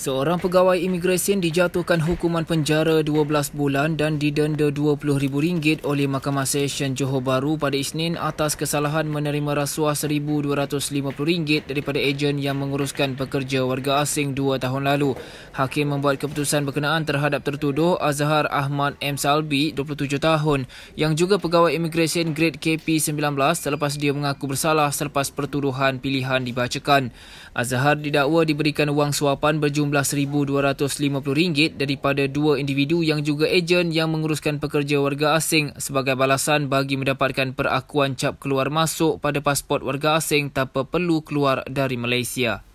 Seorang pegawai imigresen dijatuhkan hukuman penjara 12 bulan dan didenda RM20,000 oleh Mahkamah Session Johor Bahru pada Isnin atas kesalahan menerima rasuah RM1,250 daripada ejen yang menguruskan pekerja warga asing dua tahun lalu. Hakim membuat keputusan berkenaan terhadap tertuduh Azhar Ahmad M. Salbi, 27 tahun, yang juga pegawai imigresen grade KP19 selepas dia mengaku bersalah selepas pertuduhan pilihan dibacakan. Azhar didakwa diberikan wang suapan berjumlah RM16,250 daripada dua individu yang juga ejen yang menguruskan pekerja warga asing sebagai balasan bagi mendapatkan perakuan cap keluar masuk pada pasport warga asing tanpa perlu keluar dari Malaysia.